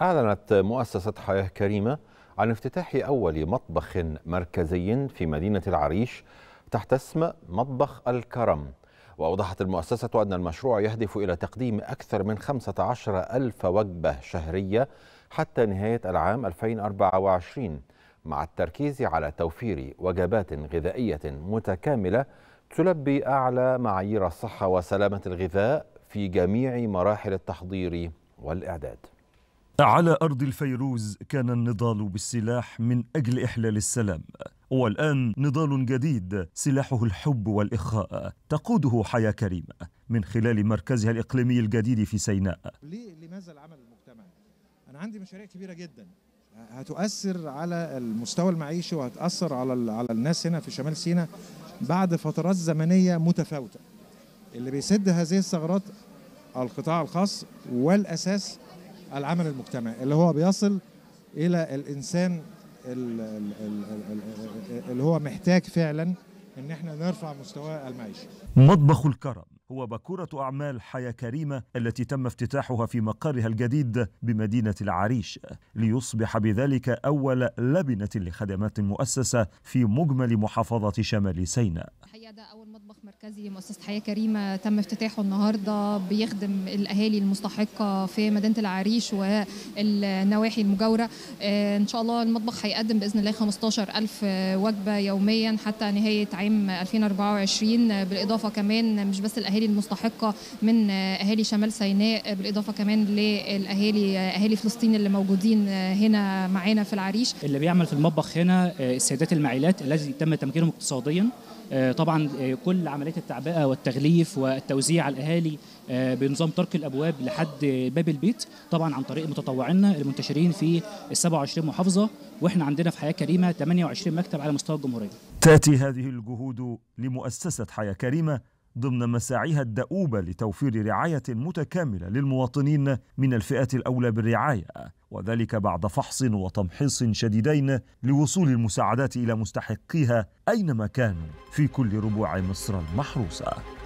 أعلنت مؤسسة حياة كريمة عن افتتاح أول مطبخ مركزي في مدينة العريش تحت اسم مطبخ الكرم وأوضحت المؤسسة أن المشروع يهدف إلى تقديم أكثر من 15 ألف وجبة شهرية حتى نهاية العام 2024 مع التركيز على توفير وجبات غذائية متكاملة تلبي أعلى معايير الصحة وسلامة الغذاء في جميع مراحل التحضير والإعداد على أرض الفيروز كان النضال بالسلاح من أجل إحلال السلام والآن نضال جديد سلاحه الحب والإخاء تقوده حياة كريمة من خلال مركزها الإقليمي الجديد في سيناء ليه لماذا العمل المجتمعي؟ أنا عندي مشاريع كبيرة جدا هتؤثر على المستوى المعيشي وهتأثر على على الناس هنا في شمال سيناء بعد فترات زمنية متفاوتة اللي بيسد هذه الثغرات القطاع الخاص والأساس العمل المجتمعي اللي هو بيصل الى الانسان اللي هو محتاج فعلا ان احنا نرفع مستوى المعيشه. مطبخ الكرم هو باكورة أعمال حياة كريمة التي تم افتتاحها في مقرها الجديد بمدينة العريش ليصبح بذلك أول لبنة لخدمات المؤسسة في مجمل محافظة شمال سيناء مركزي مؤسسة حياة كريمة تم افتتاحه النهاردة بيخدم الأهالي المستحقة في مدينة العريش والنواحي المجاورة آه، إن شاء الله المطبخ هيقدم بإذن الله 15 ألف وجبة يوميا حتى نهاية عام 2024 آه، بالإضافة كمان مش بس الأهالي المستحقة من آه، أهالي شمال سيناء بالإضافة كمان للأهالي أهالي فلسطين اللي موجودين هنا معانا في العريش اللي بيعمل في المطبخ هنا السيدات المعيلات الذي تم تمكينهم اقتصاديا طبعا كل عملية عمليه التعبئه والتغليف والتوزيع على الاهالي آه، بنظام طرق الابواب لحد باب البيت طبعا عن طريق متطوعينا المنتشرين في 27 محافظه واحنا عندنا في حياه كريمه 28 مكتب على مستوى الجمهوريه. تاتي هذه الجهود لمؤسسه حياه كريمه ضمن مساعيها الدؤوبة لتوفير رعاية متكاملة للمواطنين من الفئة الأولى بالرعاية وذلك بعد فحص وتمحيص شديدين لوصول المساعدات إلى مستحقيها أينما كانوا في كل ربوع مصر المحروسة